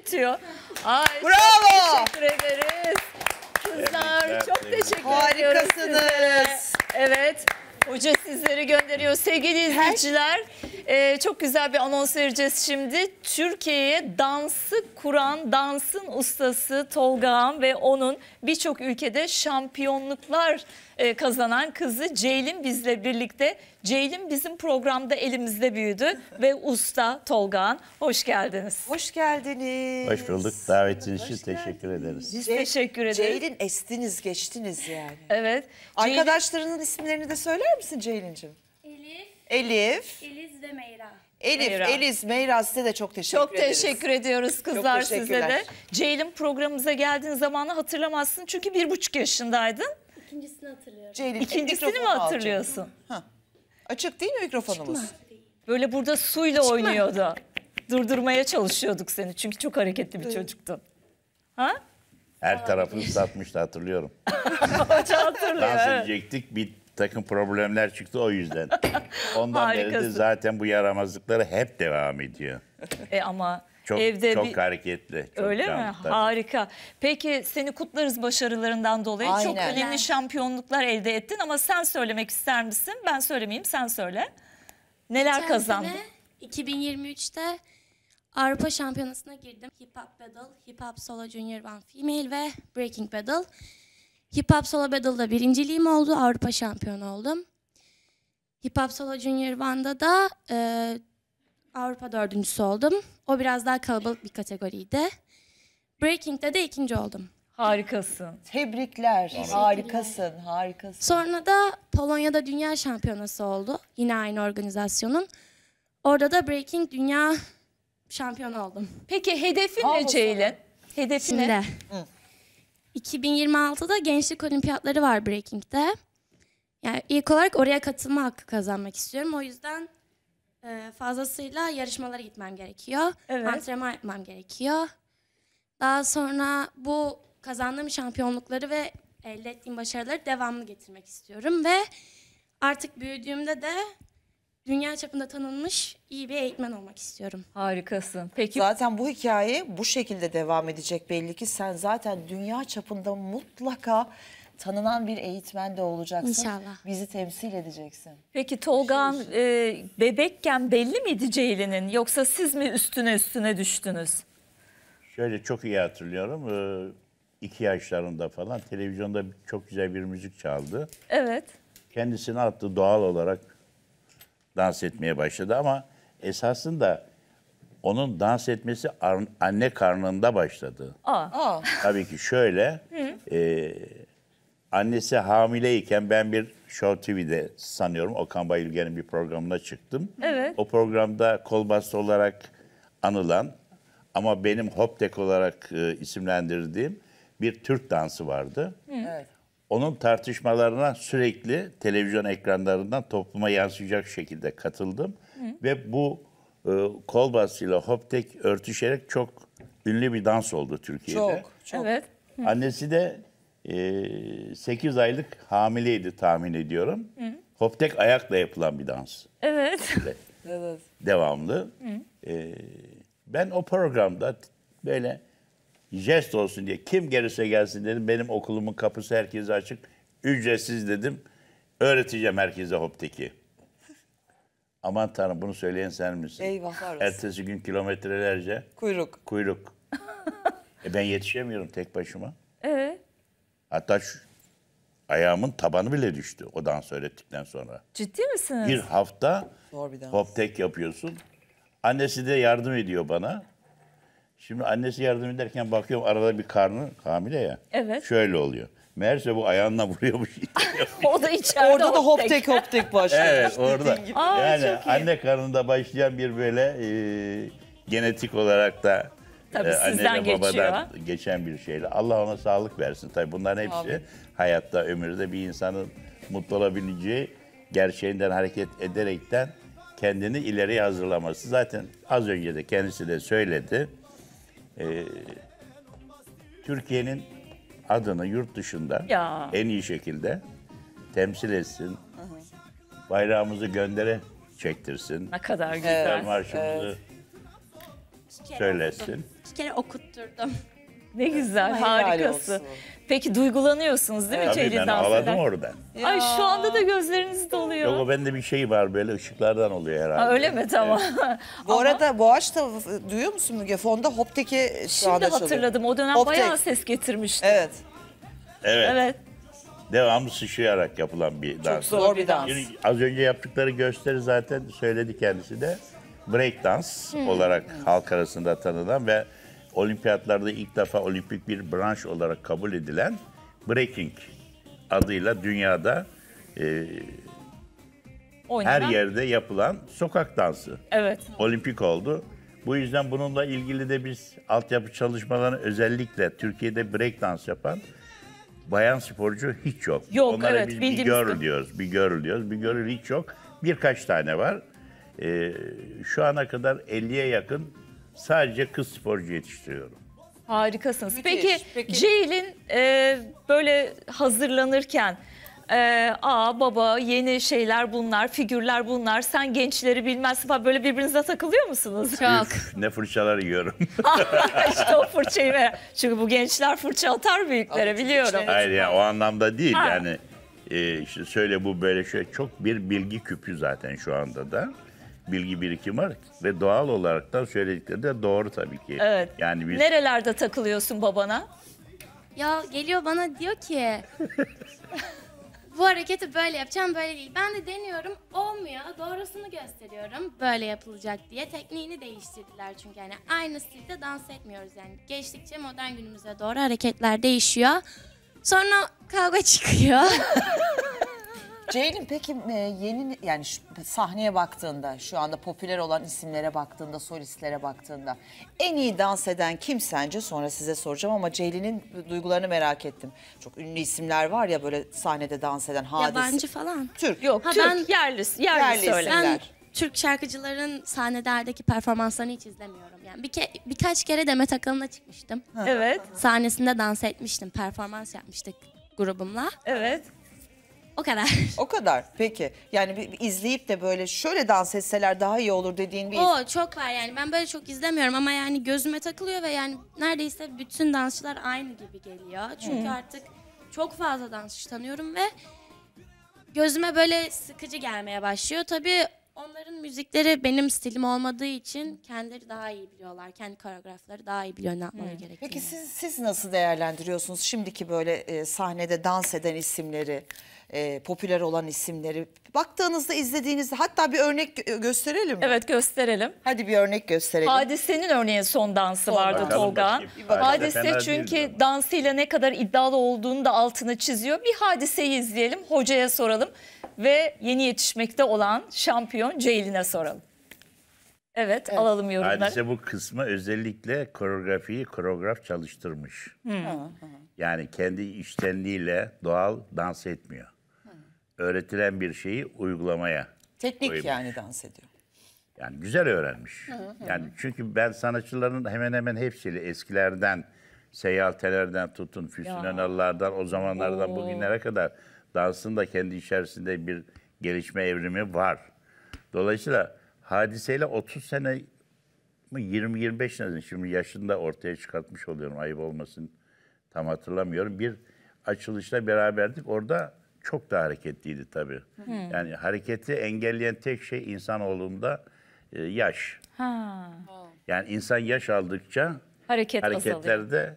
yönetiyor. Ay, Bravo. Teşekkür ederiz. Kızlar evet, çok teşekkür Harikasınız. ediyoruz Harikasınız. Evet. Hoca sizleri gönderiyor. Sevgili izleyiciler e, çok güzel bir anons vereceğiz şimdi. Türkiye'ye dansı kuran dansın ustası Tolga Han ve onun birçok ülkede şampiyonluklar e, kazanan kızı Ceylin bizle birlikte. Ceylin bizim programda elimizde büyüdü ve usta Tolgahan hoş geldiniz. Hoş geldiniz. Hoş bulduk. Davetiniz için teşekkür ederiz. Biz teşekkür ederiz. Ceylin estiniz geçtiniz yani. Evet. Ceylin... Arkadaşlarının isimlerini de söyler misin Ceylin'cim? Elif. Elif. Eliz ve Meyra. Elif, Meyra. Eliz, Meyra size de çok teşekkür çok ederiz. Çok teşekkür ediyoruz kızlar size de. Ceylin programımıza geldiğin zamanı hatırlamazsın çünkü bir buçuk yaşındaydın. İkincisini hatırlıyorum. Ceylin, İkincisini mi hatırlıyorsun? Ha. Açık değil mi mikrofonumuz? Böyle burada suyla Çıkma. oynuyordu. Durdurmaya çalışıyorduk seni çünkü çok hareketli bir çocuktun. Ha? Her tarafı ıslatmıştı hatırlıyorum. Hoca hatırlıyor. Dans edecektik bir takım problemler çıktı o yüzden. Ondan beri de zaten bu yaramazlıkları hep devam ediyor. E ama çok, Evde çok bir... hareketli. Çok Öyle canlı, mi? Tabii. Harika. Peki seni kutlarız başarılarından dolayı. Aynen. Çok önemli şampiyonluklar elde ettin ama sen söylemek ister misin? Ben söylemeyeyim sen söyle. Neler kazandın? 2023'te Avrupa Şampiyonası'na girdim. Hip Hop Battle, Hip Hop Solo Junior One Female ve Breaking Battle. Hip Hop Solo Battle'da birinciliğim oldu. Avrupa şampiyonu oldum. Hip Hop Solo Junior One'da da e, Avrupa dördüncüsü oldum. O biraz daha kalabalık bir kategoriydi. Breaking'de de ikinci oldum. Harikasın. Tebrikler. Harikasın, harikasın. Sonra da Polonya'da dünya şampiyonası oldu. Yine aynı organizasyonun. Orada da Breaking Dünya şampiyonu oldum. Peki hedefin ne Ceylin? Hedefin ne? 2026'da Gençlik Olimpiyatları var Breaking'de. Yani ilk olarak oraya katılma hakkı kazanmak istiyorum. O yüzden ee, fazlasıyla yarışmalara gitmem gerekiyor. Evet. Antrenman yapmam gerekiyor. Daha sonra bu kazandığım şampiyonlukları ve elde ettiğim başarıları devamlı getirmek istiyorum ve artık büyüdüğümde de dünya çapında tanınmış iyi bir eğitmen olmak istiyorum. Harikasın. Peki zaten bu hikaye bu şekilde devam edecek belli ki sen zaten dünya çapında mutlaka tanınan bir eğitmen de olacaksın. İnşallah. Bizi temsil edeceksin. Peki Tolga'm e, bebekken belli miydi Ceylin'in yoksa siz mi üstüne üstüne düştünüz? Şöyle çok iyi hatırlıyorum. Ee, iki yaşlarında falan televizyonda çok güzel bir müzik çaldı. Evet. Kendisini attı doğal olarak dans etmeye başladı ama esasında onun dans etmesi anne karnında başladı. Aa. Aa. Tabii ki şöyle e, annesi hamileyken ben bir Show TV'de sanıyorum Okan Bayülgen'in bir programına çıktım. Evet. O programda kol olarak anılan ama benim Hoptek olarak e, isimlendirdiğim bir Türk dansı vardı. Evet. Onun tartışmalarına sürekli televizyon ekranlarından topluma yansıyacak şekilde katıldım. Hı. Ve bu e, kol bastıyla Hoptek örtüşerek çok ünlü bir dans oldu Türkiye'de. Çok, çok. Evet. Annesi de 8 ee, aylık hamileydi tahmin ediyorum. Hı hı. Hop tek ayakla yapılan bir dans. Evet. Böyle. evet. Devamlı. Hı. Ee, ben o programda böyle jest olsun diye kim gelirse gelsin dedim. Benim okulumun kapısı herkese açık. Ücretsiz dedim. Öğreteceğim herkese hopteki. Aman tanrım bunu söyleyen sen misin? Eyvah. olsun. Ertesi gün kilometrelerce. Kuyruk. Kuyruk. e ben yetişemiyorum tek başıma. Evet. Hatta şu, ayağımın tabanı bile düştü o dans öğrettikten sonra. Ciddi misiniz? Bir hafta hop tek yapıyorsun. Annesi de yardım ediyor bana. Şimdi annesi yardım ederken bakıyorum arada bir karnı hamile ya. Evet. Şöyle oluyor. Meğerse bu ayağınla vuruyormuş. O da içeride Orada da hop tek hop tek başlıyor. evet orada. Aa, yani anne karnında başlayan bir böyle e, genetik olarak da Tabii ee, sizden anne ve geçiyor. babadan geçen bir şeyle. Allah ona sağlık versin. Tabii bunların hepsi Abi. hayatta, ömürde bir insanın mutlu olabileceği gerçeğinden hareket ederekten kendini ileriye hazırlaması. Zaten az önce de kendisi de söyledi. Ee, Türkiye'nin adını yurt dışında ya. en iyi şekilde temsil etsin. Hı hı. Bayrağımızı göndere çektirsin. Ne kadar güzel. Evet, marşımızı evet. söylesin iki kere okutturdum. Ne güzel, harikası. Peki duygulanıyorsunuz değil mi Tabii Çeyli ben dans ağladım eder? orada. Ay şu anda da gözleriniz doluyor. Yok o bende bir şey var böyle ışıklardan oluyor herhalde. Ha, öyle mi? Tamam. Bu arada Boğaç duyuyor musun Müge? Fonda hopteki. şu Şimdi anda çalıyor. hatırladım. O dönem Hop bayağı ses getirmişti. Evet. Evet. Evet. Devamlı sıçrayarak yapılan bir dans. Çok zor bir dans. Yani az önce yaptıkları gösteri zaten söyledi kendisi de. Break dans olarak halk arasında tanınan ve olimpiyatlarda ilk defa olimpik bir branş olarak kabul edilen breaking adıyla dünyada e, her yerde yapılan sokak dansı. Evet. Olimpik oldu. Bu yüzden bununla ilgili de biz altyapı çalışmalarını özellikle Türkiye'de break dans yapan bayan sporcu hiç yok. Yok Onlara evet biz bir gör diyoruz, bir gör diyoruz, bir görür hiç yok. Birkaç tane var. Ee, şu ana kadar 50'ye yakın Sadece kız sporcu yetiştiriyorum. Harikasınız. peki, peki. Ceylin e, böyle hazırlanırken e, aa baba yeni şeyler bunlar, figürler bunlar, sen gençleri bilmezsin falan böyle birbirinize takılıyor musunuz? Çok. ne fırçalar yiyorum. Ah, işte o fırçayı ver. Çünkü bu gençler fırça atar büyüklere biliyorum. Hayır ya o anlamda değil ha. yani. E, işte söyle bu böyle şey çok bir bilgi küpü zaten şu anda da bilgi birikim var ve doğal olarak da söyledikleri de doğru tabii ki. Evet. Yani biz... Nerelerde takılıyorsun babana? Ya geliyor bana diyor ki bu hareketi böyle yapacağım böyle değil. Ben de deniyorum olmuyor doğrusunu gösteriyorum böyle yapılacak diye. Tekniğini değiştirdiler çünkü yani aynı stilde dans etmiyoruz yani. Geçtikçe modern günümüze doğru hareketler değişiyor. Sonra kavga çıkıyor. Ceylin peki e, yeni yani şu, sahneye baktığında şu anda popüler olan isimlere baktığında solistlere baktığında en iyi dans eden kim sence sonra size soracağım ama Ceylin'in duygularını merak ettim. Çok ünlü isimler var ya böyle sahnede dans eden hadis. Yabancı falan. Türk yok ha, Türk. Ben, yerli, yerli, yerli söylemler. Ben Türk şarkıcıların sahnelerdeki performanslarını hiç izlemiyorum. Yani bir ke birkaç kere Demet Akalın'a çıkmıştım. Evet. Sahnesinde dans etmiştim, performans yapmıştık grubumla. Evet. O kadar. O kadar. Peki. Yani bir, izleyip de böyle şöyle dans etseler daha iyi olur dediğin bir... Oo çok var yani. Ben böyle çok izlemiyorum ama yani gözüme takılıyor ve yani neredeyse bütün dansçılar aynı gibi geliyor. Çünkü Hı. artık çok fazla dansçı tanıyorum ve gözüme böyle sıkıcı gelmeye başlıyor. Tabii onların müzikleri benim stilim olmadığı için kendileri daha iyi biliyorlar. Kendi koreografları daha iyi biliyor ne yapmaları gerektiğini. Peki siz, siz nasıl değerlendiriyorsunuz şimdiki böyle e, sahnede dans eden isimleri? e, popüler olan isimleri. Baktığınızda izlediğinizde hatta bir örnek gösterelim mi? Evet gösterelim. Hadi bir örnek gösterelim. Hadise'nin örneğin son dansı son vardı Bakalım Tolga. Hadise, hadise çünkü dansıyla ne kadar iddialı olduğunu da altını çiziyor. Bir hadiseyi izleyelim, hocaya soralım ve yeni yetişmekte olan şampiyon Ceylin'e soralım. Evet, evet alalım yorumları. Hadise bu kısmı özellikle koreografiyi koreograf çalıştırmış. Hmm. Yani kendi iştenliğiyle doğal dans etmiyor öğretilen bir şeyi uygulamaya. Teknik koymuş. yani dans ediyor. Yani güzel öğrenmiş. Hı hı. Yani çünkü ben sanatçıların hemen hemen hepsiyle eskilerden, seyahatlerden tutun, Füsun Önal'lardan, o zamanlardan Oo. bugünlere kadar dansın da kendi içerisinde bir gelişme evrimi var. Dolayısıyla hadiseyle 30 sene 20-25 sene şimdi yaşında ortaya çıkartmış oluyorum ayıp olmasın tam hatırlamıyorum. Bir açılışla beraberdik orada çok da hareketliydi tabii. Hı. Yani hareketi engelleyen tek şey insan olduğunda e, yaş. Ha. Yani insan yaş aldıkça Hareket hareketlerde azalıyor.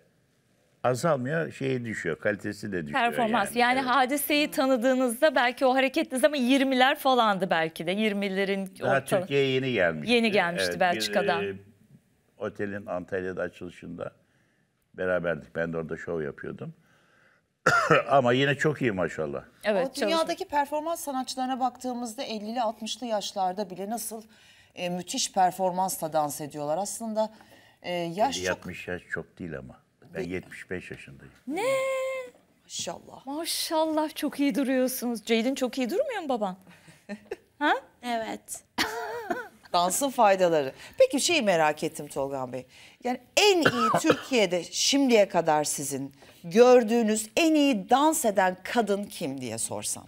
azalmıyor, şey düşüyor, kalitesi de düşüyor. Performans. Yani, yani evet. hadiseyi tanıdığınızda belki o hareketliniz ama 20'ler falandı belki de. 20'lerin Daha ortalı. Türkiye'ye yeni gelmişti. Yeni gelmişti evet, Belçika'dan. Bir, e, otelin Antalya'da açılışında beraberdik. Ben de orada şov yapıyordum. Ama yine çok iyi maşallah. Evet, o dünyadaki çalışma. performans sanatçılarına baktığımızda 50'li 60'lı yaşlarda bile nasıl e, müthiş performansla dans ediyorlar. Aslında e, yaş 50, çok... 60 yaş çok değil ama. Ben 75 yaşındayım. Ne? Maşallah. Maşallah çok iyi duruyorsunuz. Ceylin çok iyi durmuyor mu baban? ha? Evet. Dansın faydaları. Peki şeyi merak ettim Tolgan Bey. Yani en iyi Türkiye'de şimdiye kadar sizin gördüğünüz en iyi dans eden kadın kim diye sorsam.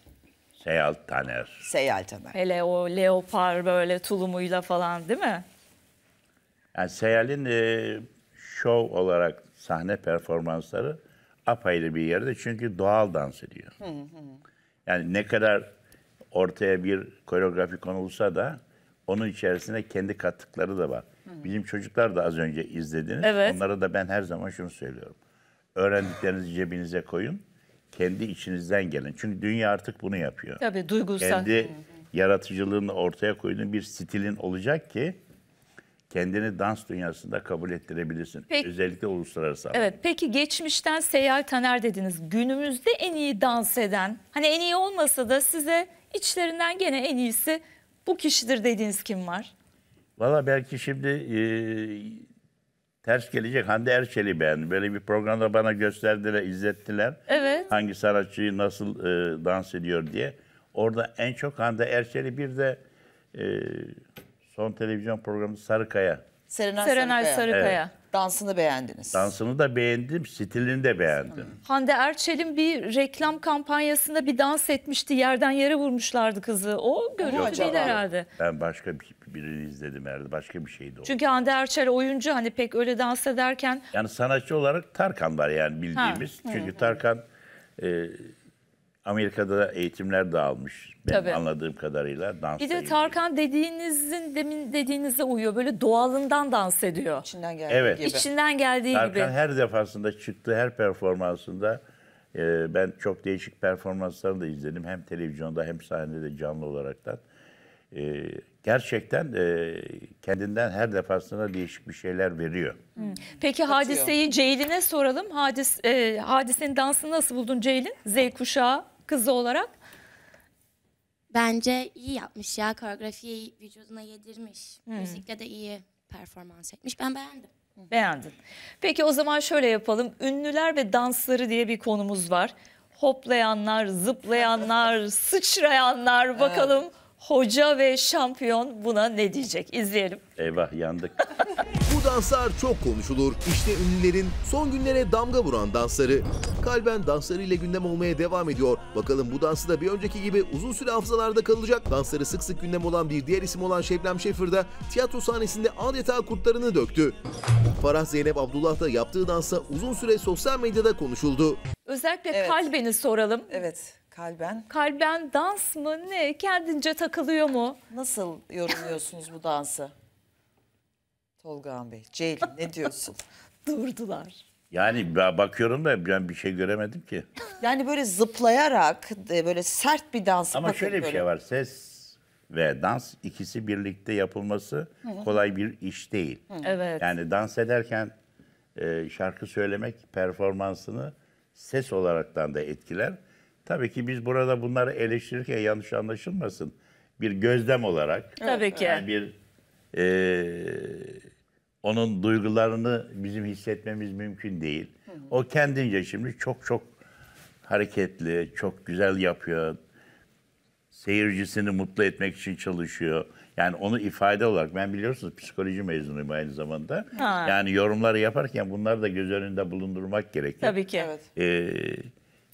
Seyal Taner. Seyal Taner. Hele o leopar böyle tulumuyla falan değil mi? Yani Seyal'in e, şov olarak sahne performansları apayrı bir yerde çünkü doğal dans ediyor. Hı hı. Yani ne kadar ortaya bir koreografi konulsa da onun içerisinde kendi kattıkları da var. Hmm. Bizim çocuklar da az önce izlediniz. Evet. Onlara da ben her zaman şunu söylüyorum. Öğrendiklerinizi cebinize koyun. Kendi içinizden gelin. Çünkü dünya artık bunu yapıyor. Tabii duygusal. Kendi yaratıcılığını ortaya koyduğun bir stilin olacak ki kendini dans dünyasında kabul ettirebilirsin. Peki, Özellikle uluslararası. Evet. Peki geçmişten Seyyal Taner dediniz. Günümüzde en iyi dans eden, hani en iyi olmasa da size içlerinden gene en iyisi bu kişidir dediğiniz kim var? Valla belki şimdi e, ters gelecek Hande Erçel'i beğendim. Böyle bir programda bana gösterdiler, izlettiler. Evet. Hangi sanatçıyı nasıl e, dans ediyor diye. Orada en çok Hande Erçel'i bir de e, son televizyon programı Sarıkaya. Serenay, Serenay Sarıkaya. Sarıkaya. Evet. Dansını beğendiniz. Dansını da beğendim, stilini de beğendim. Hande Erçel'in bir reklam kampanyasında bir dans etmişti. Yerden yere vurmuşlardı kızı. O görüntü değil herhalde. Ben başka bir, şey, birini izledim herhalde. Başka bir şeydi o. Çünkü Hande Erçel oyuncu hani pek öyle dans ederken Yani sanatçı olarak Tarkan var yani bildiğimiz. Çünkü Tarkan e, Amerika'da eğitimler de almış benim Tabii. anladığım kadarıyla dans. Bir de Tarkan dediğinizin demin dediğinize uyuyor. Böyle doğalından dans ediyor. İçinden geldiği Evet. gibi. İçinden geldiği Tarkan gibi. her defasında çıktığı her performansında e, ben çok değişik performanslarını da izledim. Hem televizyonda hem sahnede canlı olaraktan. E, gerçekten e, kendinden her defasında değişik bir şeyler veriyor. Peki hadiseyi Ceylin'e soralım. Hadis, e, hadisenin dansını nasıl buldun Ceylin? Z kuşağı kızı olarak. Bence iyi yapmış ya. Koreografiyi vücuduna yedirmiş. Hmm. Müzikle de iyi performans etmiş. Ben beğendim. Beğendin. Peki o zaman şöyle yapalım. Ünlüler ve dansları diye bir konumuz var. Hoplayanlar, zıplayanlar, sıçrayanlar bakalım hoca ve şampiyon buna ne diyecek? İzleyelim. Eyvah yandık. danslar çok konuşulur. İşte ünlülerin son günlere damga vuran dansları. Kalben danslarıyla gündem olmaya devam ediyor. Bakalım bu dansı da bir önceki gibi uzun süre hafızalarda kalacak. Dansları sık sık gündem olan bir diğer isim olan Şebnem Şefir de tiyatro sahnesinde adeta kurtlarını döktü. Farah Zeynep Abdullah da yaptığı dansa uzun süre sosyal medyada konuşuldu. Özellikle evet. kalbeni soralım. Evet. Kalben. Kalben dans mı ne? Kendince takılıyor mu? Nasıl yorumluyorsunuz bu dansı? Tolga Bey, Ceylin ne diyorsun? Durdular. Yani bakıyorum da ben bir şey göremedim ki. Yani böyle zıplayarak e, böyle sert bir dans. Ama şöyle böyle. bir şey var. Ses ve dans ikisi birlikte yapılması kolay bir iş değil. Evet. Yani dans ederken e, şarkı söylemek performansını ses olaraktan da etkiler. Tabii ki biz burada bunları eleştirirken yanlış anlaşılmasın. Bir gözlem olarak. Tabii ki. Yani bir e, onun duygularını bizim hissetmemiz mümkün değil. Hı hı. O kendince şimdi çok çok hareketli, çok güzel yapıyor. Seyircisini mutlu etmek için çalışıyor. Yani onu ifade olarak ben biliyorsunuz psikoloji mezunuyum aynı zamanda. Ha. Yani yorumları yaparken bunları da göz önünde bulundurmak gerekiyor. Tabii ki. Evet. Ee,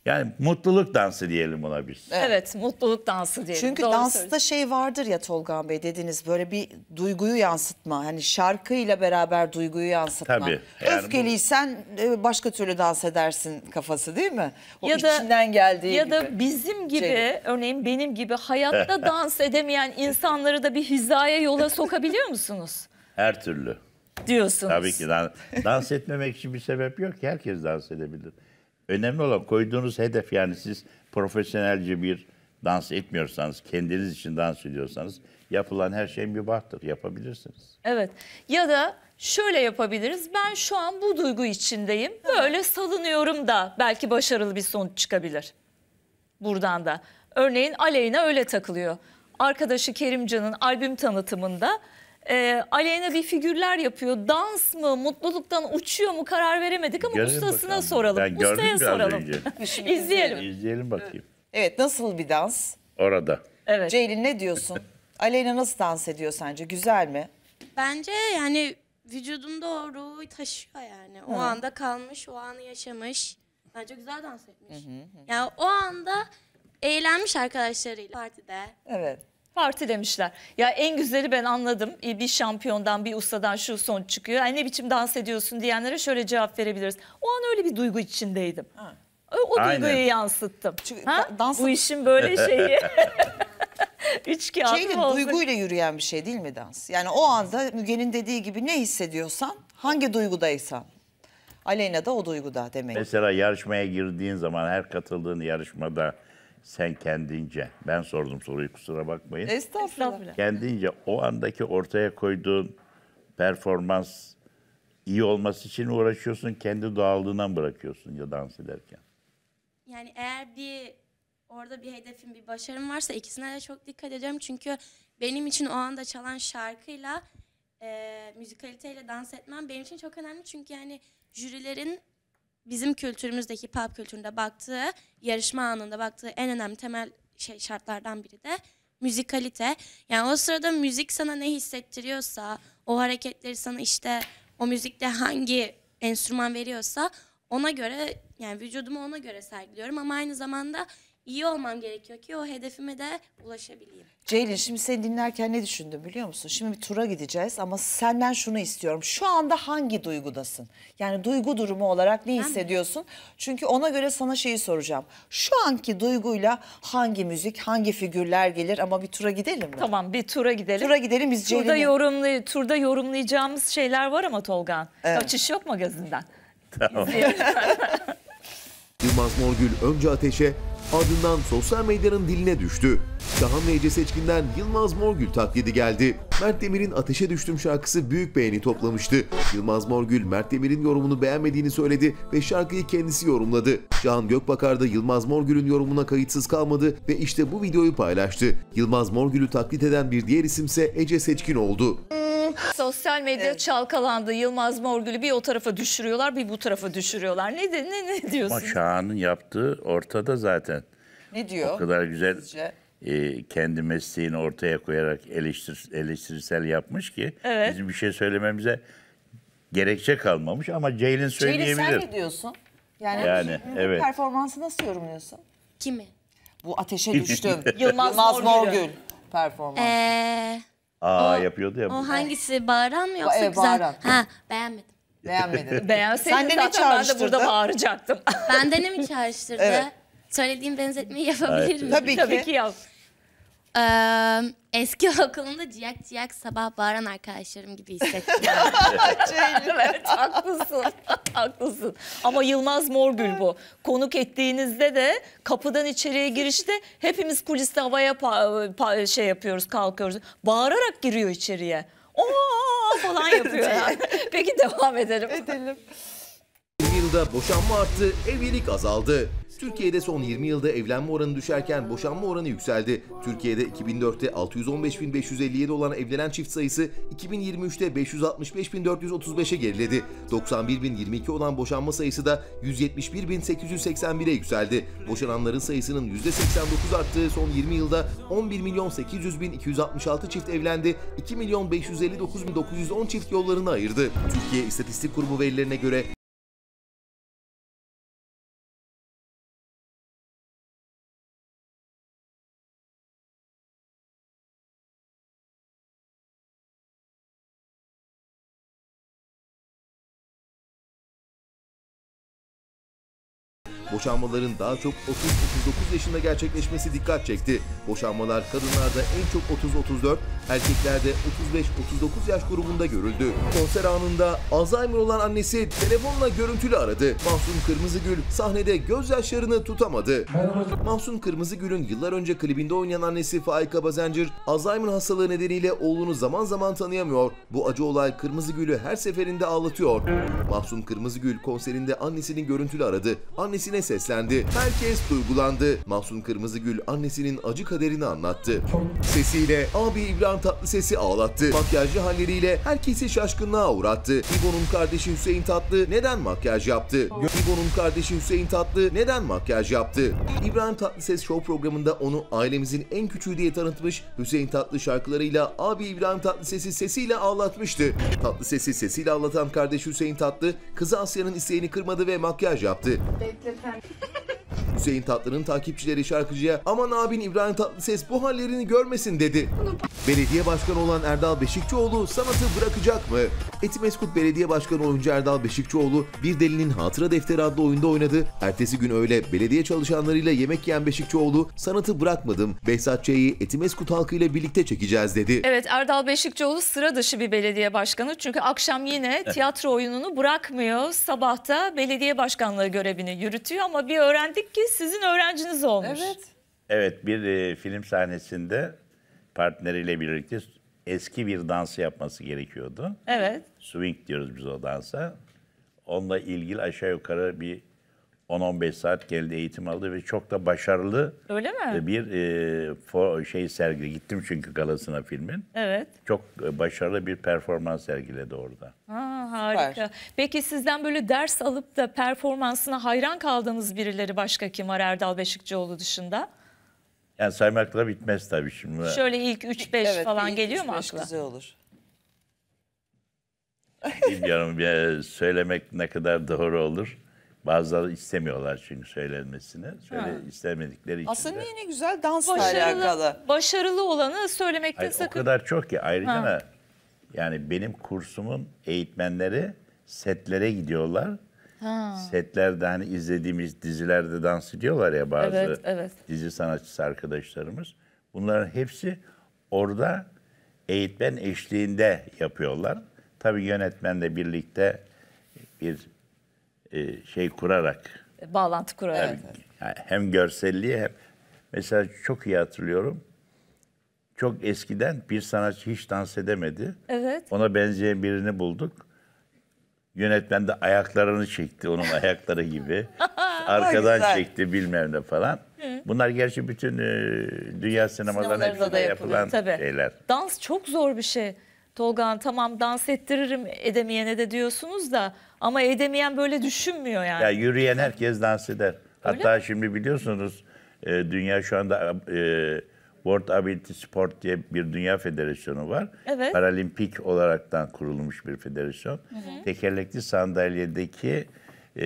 yani mutluluk dansı diyelim buna biz. Evet, mutluluk dansı diyelim. Çünkü Doğru dansta söylüyorsun. şey vardır ya Tolga Bey dediniz böyle bir duyguyu yansıtma. Hani şarkıyla beraber duyguyu yansıtma. Tabii. Yani Öfkeliysen bu... E, başka türlü dans edersin kafası değil mi? O ya içinden da, geldiği ya gibi. Ya da bizim gibi şey. örneğin benim gibi hayatta dans edemeyen insanları da bir hizaya yola sokabiliyor musunuz? Her türlü. Diyorsunuz. Tabii ki dans, dans etmemek için bir sebep yok ki herkes dans edebilir. Önemli olan koyduğunuz hedef yani siz profesyonelce bir dans etmiyorsanız, kendiniz için dans ediyorsanız yapılan her şey mübahtır. Yapabilirsiniz. Evet. Ya da şöyle yapabiliriz. Ben şu an bu duygu içindeyim. Böyle salınıyorum da belki başarılı bir sonuç çıkabilir. Buradan da. Örneğin Aleyna öyle takılıyor. Arkadaşı Kerimcan'ın albüm tanıtımında e, ee, aleyhine bir figürler yapıyor. Dans mı, mutluluktan uçuyor mu karar veremedik ama Görün ustasına bakalım. soralım. Ben Ustaya soralım. İzleyelim. İzleyelim bakayım. Evet nasıl bir dans? Orada. Evet. Ceylin ne diyorsun? Aleyna nasıl dans ediyor sence? Güzel mi? Bence yani vücudunda o ruhu taşıyor yani. O Hı. anda kalmış, o anı yaşamış. Bence güzel dans etmiş. hı hı. Yani o anda eğlenmiş arkadaşlarıyla partide. Evet. Parti demişler. Ya en güzeli ben anladım. E, bir şampiyondan, bir ustadan şu son çıkıyor. Yani ne biçim dans ediyorsun diyenlere şöyle cevap verebiliriz. O an öyle bir duygu içindeydim. Ha. O, o Aynen. duyguyu yansıttım. Çünkü ha? Dans... Bu işin böyle şeyi. Üç Şeyle, Duyguyla yürüyen bir şey değil mi dans? Yani o anda Müge'nin dediği gibi ne hissediyorsan, hangi duygudaysan. Aleyna da o duyguda demek. Mesela yarışmaya girdiğin zaman her katıldığın yarışmada sen kendince, ben sordum soruyu kusura bakmayın. Estağfurullah. Kendince o andaki ortaya koyduğun performans iyi olması için uğraşıyorsun, kendi doğallığından bırakıyorsun ya dans ederken. Yani eğer bir orada bir hedefim, bir başarım varsa ikisine de çok dikkat ediyorum. Çünkü benim için o anda çalan şarkıyla, e, müzikaliteyle dans etmem benim için çok önemli. Çünkü yani jürilerin bizim kültürümüzdeki pop kültüründe baktığı, yarışma anında baktığı en önemli temel şey şartlardan biri de müzikalite. Yani o sırada müzik sana ne hissettiriyorsa, o hareketleri sana işte o müzikte hangi enstrüman veriyorsa ona göre yani vücudumu ona göre sergiliyorum ama aynı zamanda iyi olmam gerekiyor ki o hedefime de ulaşabileyim. Ceylin şimdi seni dinlerken ne düşündüm biliyor musun? Şimdi bir tura gideceğiz ama senden şunu istiyorum. Şu anda hangi duygudasın? Yani duygu durumu olarak ne hissediyorsun? Çünkü ona göre sana şeyi soracağım. Şu anki duyguyla hangi müzik, hangi figürler gelir ama bir tura gidelim mi? Tamam bir tura gidelim. Tura gidelim biz Turda, Ceylin'i... yorumlay turda yorumlayacağımız şeyler var ama Tolgan. Evet. Kaçış yok gözünden? Tamam. Yılmaz Morgül önce ateşe ardından sosyal medyanın diline düştü. Şahan ve Seçkin'den Yılmaz Morgül taklidi geldi. Mert Demir'in Ateşe Düştüm şarkısı büyük beğeni toplamıştı. Yılmaz Morgül, Mert Demir'in yorumunu beğenmediğini söyledi ve şarkıyı kendisi yorumladı. Can Gökbakar da Yılmaz Morgül'ün yorumuna kayıtsız kalmadı ve işte bu videoyu paylaştı. Yılmaz Morgül'ü taklit eden bir diğer isimse Ece Seçkin oldu. Sosyal medya evet. çalkalandı. Yılmaz Morgül'ü bir o tarafa düşürüyorlar bir bu tarafa düşürüyorlar. Ne, ne, ne diyorsun? Ama Şahan'ın yaptığı ortada zaten. Ne diyor? O kadar güzel e, kendi mesleğini ortaya koyarak eleştir, eleştirisel yapmış ki evet. bizim bir şey söylememize gerekçe kalmamış ama Ceylin söyleyebilir. Ceylin sen ne diyorsun? Yani, yani evet. performansı nasıl yorumluyorsun? Kimi? Bu ateşe düştüm. Yılmaz, Yılmaz Morgül. Morgül performansı. Ee, Aa O- yapıyordu ya. O bu. hangisi bağıran mı yoksa evet, güzel? bağıran. Ha beğenmedim. Beğenmedim. Beğenseydin Sende ne zaten ben de burada bağıracaktım. Benden mi çağrıştırdı? Evet. Söylediğim benzetmeyi yapabilir miyim? Tabii ki. Tabii ki yap eski okulumda ciyak ciyak sabah bağıran arkadaşlarım gibi hissettim. evet haklısın. haklısın. Ama Yılmaz Morgül bu. Konuk ettiğinizde de kapıdan içeriye girişte hepimiz kuliste havaya şey yapıyoruz kalkıyoruz. Bağırarak giriyor içeriye. Oo falan yapıyor. Yani. Peki devam edelim. Edelim yılda boşanma arttı, evlilik azaldı. Türkiye'de son 20 yılda evlenme oranı düşerken boşanma oranı yükseldi. Türkiye'de 2004'te 615.557 olan evlenen çift sayısı 2023'te 565.435'e geriledi. 91.022 olan boşanma sayısı da 171.881'e yükseldi. Boşananların sayısının %89 arttığı son 20 yılda 11.800.266 çift evlendi, 2.559.910 çift yollarını ayırdı. Türkiye İstatistik Kurumu verilerine göre Boşanmaların daha çok 30-39 yaşında gerçekleşmesi dikkat çekti. Boşanmalar kadınlarda en çok 30-34, erkeklerde 35-39 yaş grubunda görüldü. Konser anında Alzheimer olan annesi telefonla görüntülü aradı. Mahsun Kırmızıgül sahnede gözyaşlarını tutamadı. Merhaba. Mahsun Kırmızıgül'ün yıllar önce klibinde oynayan annesi Faika Bazencir, Alzheimer hastalığı nedeniyle oğlunu zaman zaman tanıyamıyor. Bu acı olay Kırmızıgül'ü her seferinde ağlatıyor. Mahsun Kırmızıgül konserinde annesinin görüntülü aradı. Annesine anneye seslendi. Herkes duygulandı. Mahsun Kırmızıgül annesinin acı kaderini anlattı. Sesiyle abi İbrahim Tatlıses'i ağlattı. Makyajlı halleriyle herkesi şaşkınlığa uğrattı. İbo'nun kardeşi Hüseyin Tatlı neden makyaj yaptı? İbo'nun kardeşi Hüseyin Tatlı neden makyaj yaptı? İbrahim Tatlıses Show programında onu ailemizin en küçüğü diye tanıtmış. Hüseyin Tatlı şarkılarıyla abi İbrahim Tatlıses'i sesiyle ağlatmıştı. Tatlıses'i sesiyle ağlatan kardeş Hüseyin Tatlı, kızı Asya'nın isteğini kırmadı ve makyaj yaptı. Bekleten zaten. Hüseyin Tatlı'nın takipçileri şarkıcıya aman abin İbrahim Tatlıses bu hallerini görmesin dedi. Belediye başkanı olan Erdal Beşikçioğlu sanatı bırakacak mı? Etimeskut Belediye Başkanı oyuncu Erdal Beşikçioğlu Bir Delinin Hatıra Defteri adlı oyunda oynadı. Ertesi gün öğle belediye çalışanlarıyla yemek yiyen Beşikçioğlu sanatı bırakmadım. Behzat Ç'yi Etimeskut halkıyla birlikte çekeceğiz dedi. Evet Erdal Beşikçioğlu sıra dışı bir belediye başkanı. Çünkü akşam yine tiyatro oyununu bırakmıyor. Sabahta belediye başkanlığı görevini yürütüyor ama bir öğrendik ki sizin öğrenciniz olmuş. Evet. Evet bir e, film sahnesinde partneriyle birlikte eski bir dansı yapması gerekiyordu. Evet swing diyoruz biz o dansa. Onunla ilgili aşağı yukarı bir 10-15 saat geldi eğitim aldı ve çok da başarılı Öyle mi? E, bir e, for, şey sergi. Gittim çünkü galasına filmin. Evet. Çok e, başarılı bir performans sergiledi orada. Ha, harika. Süper. Peki sizden böyle ders alıp da performansına hayran kaldığınız birileri başka kim var Erdal Beşikçioğlu dışında? Yani saymakla bitmez tabii şimdi. Şöyle ilk 3-5 evet, falan ilk geliyor mu akla? güzel olur. Bilmiyorum söylemek ne kadar doğru olur. Bazıları istemiyorlar çünkü söylenmesini. Söyle ha. istemedikleri için. Aslında yine güzel dans başarılı, alakalı. Başarılı olanı söylemekten Hayır, sakın. O kadar çok ki ayrıca ha. yani benim kursumun eğitmenleri setlere gidiyorlar. Ha. Setlerde hani izlediğimiz dizilerde dans ediyorlar ya bazı evet, evet. dizi sanatçısı arkadaşlarımız. Bunların hepsi orada eğitmen eşliğinde yapıyorlar. Tabii yönetmenle birlikte bir e, şey kurarak. E, bağlantı kurarak. Tabii, hem görselliği hem... Mesela çok iyi hatırlıyorum. Çok eskiden bir sanatçı hiç dans edemedi. Evet. Ona benzeyen birini bulduk. Yönetmen de ayaklarını çekti onun ayakları gibi. Arkadan çekti bilmem ne falan. Bunlar gerçi bütün e, dünya sinemalarında yapılan Tabii. şeyler. Dans çok zor bir şey. Tolga tamam dans ettiririm edemeyene de diyorsunuz da ama edemeyen böyle düşünmüyor yani. Ya yürüyen herkes dans eder. Öyle Hatta mi? şimdi biliyorsunuz e, dünya şu anda e, World Ability Sport diye bir dünya federasyonu var. Evet. Paralimpik olaraktan kurulmuş bir federasyon. Hı hı. Tekerlekli sandalyedeki e,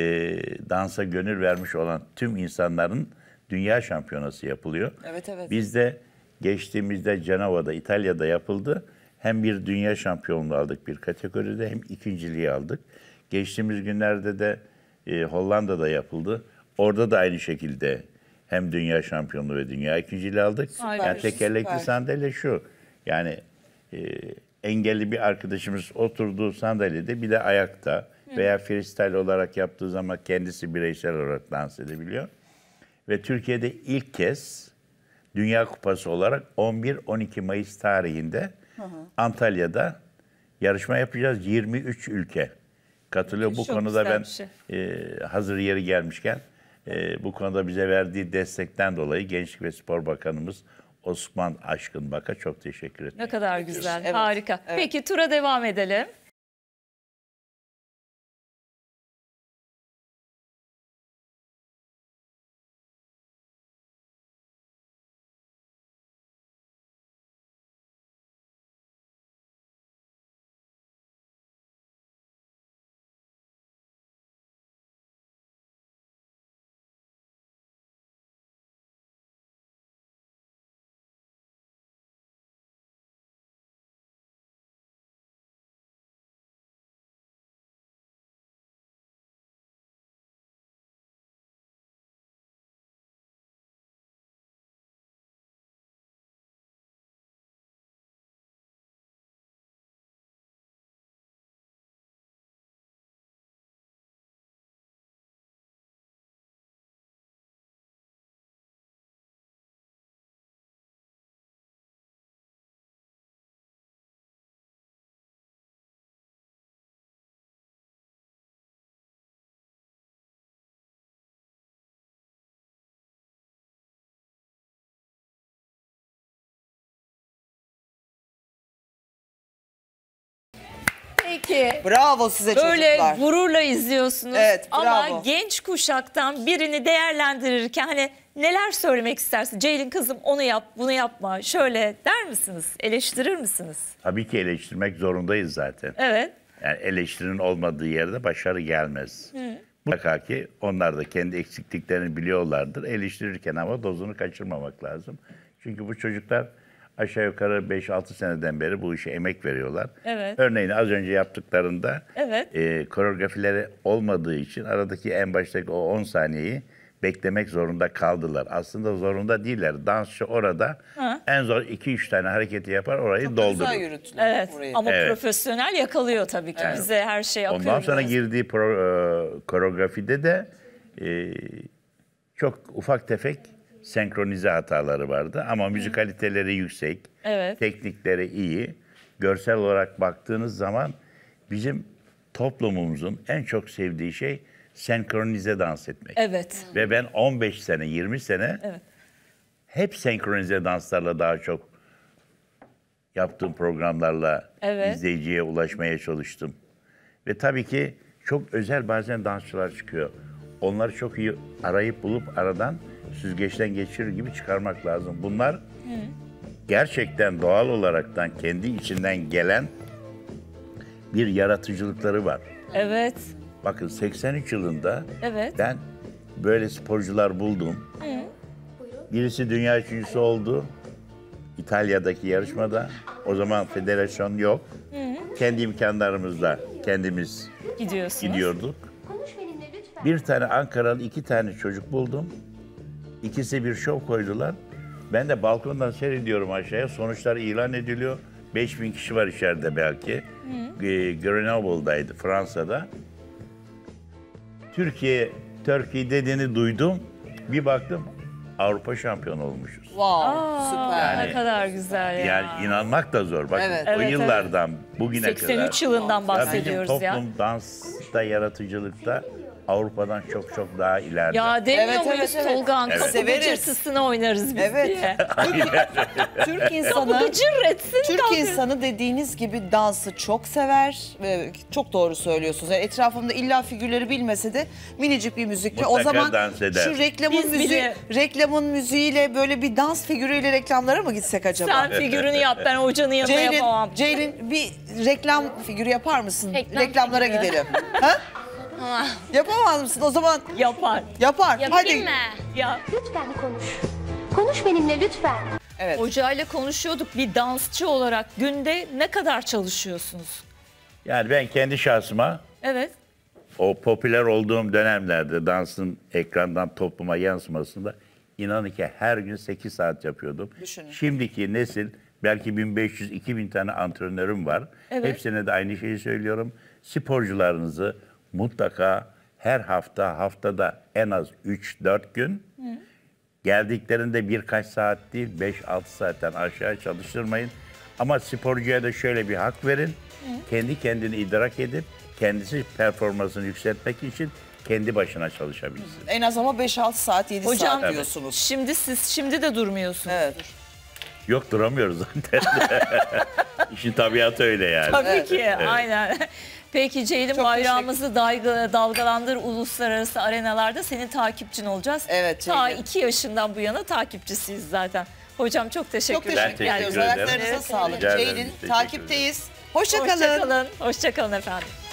dansa gönül vermiş olan tüm insanların dünya şampiyonası yapılıyor. Evet evet. Bizde geçtiğimizde Cenova'da İtalya'da yapıldı hem bir dünya şampiyonluğu aldık bir kategoride hem ikinciliği aldık. Geçtiğimiz günlerde de e, Hollanda'da yapıldı. Orada da aynı şekilde hem dünya şampiyonluğu ve dünya ikinciliği aldık. Süper, yani tekerlekli süper. sandalye şu. Yani e, engelli bir arkadaşımız oturduğu sandalyede bir de ayakta Hı. veya freestyle olarak yaptığı zaman kendisi bireysel olarak dans edebiliyor. Ve Türkiye'de ilk kez Dünya Kupası olarak 11-12 Mayıs tarihinde Hı Antalya'da yarışma yapacağız. 23 ülke katılıyor. Çok bu konuda ben şey. e, hazır yeri gelmişken e, bu konuda bize verdiği destekten dolayı Gençlik ve Spor Bakanımız Osman Aşkın Bak'a çok teşekkür ederim. Ne kadar güzel, evet. harika. Evet. Peki tura devam edelim. ki Bravo size böyle çocuklar. gururla izliyorsunuz. Evet, bravo. Ama genç kuşaktan birini değerlendirirken hani neler söylemek istersin? Ceylin kızım onu yap, bunu yapma. Şöyle der misiniz? Eleştirir misiniz? Tabii ki eleştirmek zorundayız zaten. Evet. Yani eleştirinin olmadığı yerde başarı gelmez. Hı. Mutlaka ki onlar da kendi eksikliklerini biliyorlardır. Eleştirirken ama dozunu kaçırmamak lazım. Çünkü bu çocuklar aşağı yukarı 5-6 seneden beri bu işe emek veriyorlar. Evet. Örneğin az önce yaptıklarında evet. e, koreografileri olmadığı için aradaki en baştaki o 10 saniyeyi beklemek zorunda kaldılar. Aslında zorunda değiller. Dansçı orada ha. en zor 2-3 tane hareketi yapar orayı Çok doldurur. Güzel evet. Orayı. Ama evet. profesyonel yakalıyor tabii ki. Evet. Bize her şey akıyor. Ondan sonra biraz. girdiği pro, e, koreografide de e, çok ufak tefek senkronize hataları vardı ama müzikaliteleri yüksek, evet. teknikleri iyi. Görsel olarak baktığınız zaman bizim toplumumuzun en çok sevdiği şey senkronize dans etmek. Evet. Ve ben 15 sene, 20 sene evet. hep senkronize danslarla daha çok yaptığım programlarla evet. izleyiciye ulaşmaya çalıştım. Ve tabii ki çok özel bazen dansçılar çıkıyor. Onları çok iyi arayıp bulup aradan süzgeçten geçirir gibi çıkarmak lazım. Bunlar gerçekten doğal olaraktan kendi içinden gelen bir yaratıcılıkları var. Evet. Bakın 83 yılında evet. ben böyle sporcular buldum. Evet. Birisi dünya üçüncüsü oldu. İtalya'daki yarışmada. O zaman federasyon yok. Hı Kendi imkanlarımızla kendimiz Gidiyorsunuz. gidiyorduk. Bir tane Ankaralı iki tane çocuk buldum. İkisi bir şov koydular. Ben de balkondan seyrediyorum aşağıya. Sonuçlar ilan ediliyor. 5000 kişi var içeride belki. Ee, Grenoble'daydı Fransa'da. Türkiye, Türkiye dediğini duydum. Bir baktım Avrupa şampiyonu olmuşuz. Wow, Aa, süper. Yani, ne kadar güzel ya. Yani inanmak da zor. Bak evet. o evet, yıllardan evet. bugüne 83 kadar. 83 yılından bahsediyoruz ya. Toplum dansta, yaratıcılıkta Avrupa'dan çok çok daha ileride. Ya demiyor evet, muyuz evet, evet. Tolga evet. Kapı gıcırsızına oynarız biz evet. diye. Türk insanı, Kapı gıcır etsin. Türk kaldır. insanı dediğiniz gibi dansı çok sever. Ve çok doğru söylüyorsunuz. Yani etrafımda illa figürleri bilmese de minicik bir müzikle. Mutlaka o zaman dans eder. şu reklamın biz müziği, bile... reklamın müziğiyle böyle bir dans figürüyle reklamlara mı gitsek acaba? Sen figürünü yap ben hocanı yapamam. Ceylin bir reklam figürü yapar mısın? Reklam Reklamlara figürü. gidelim. ha? Yapamaz mısın o zaman? Yapar. Yapar. Yapayım mı? Ya. Lütfen konuş. Konuş benimle lütfen. Evet. Ocağıyla konuşuyorduk bir dansçı olarak günde ne kadar çalışıyorsunuz? Yani ben kendi şahsıma Evet. o popüler olduğum dönemlerde dansın ekrandan topluma yansımasında inanın ki her gün 8 saat yapıyordum. Düşünün. Şimdiki nesil belki 1500-2000 tane antrenörüm var. Evet. Hepsine de aynı şeyi söylüyorum. Sporcularınızı mutlaka her hafta haftada en az 3-4 gün Hı. geldiklerinde birkaç saat değil 5-6 saatten aşağı çalıştırmayın. Ama sporcuya da şöyle bir hak verin. Hı. Kendi kendini idrak edip kendisi performansını yükseltmek için kendi başına çalışabilirsin. En az ama 5-6 saat 7 Hocam, saat diyorsunuz. Şimdi siz şimdi de durmuyorsunuz. Evet. Yok duramıyoruz zaten. İşin tabiatı öyle yani. Tabii ki evet. aynen. Peki Ceylin bayrağımızı dalgalandır uluslararası arenalarda senin takipçin olacağız. Evet Ceylin. Ta iki yaşından bu yana takipçisiyiz zaten. Hocam çok teşekkürler. Çok teşekkür ediyoruz. Ayaklarınıza sağlık. Ceylin takipteyiz. Hoşçakalın. Hoşçakalın. Hoşçakalın efendim.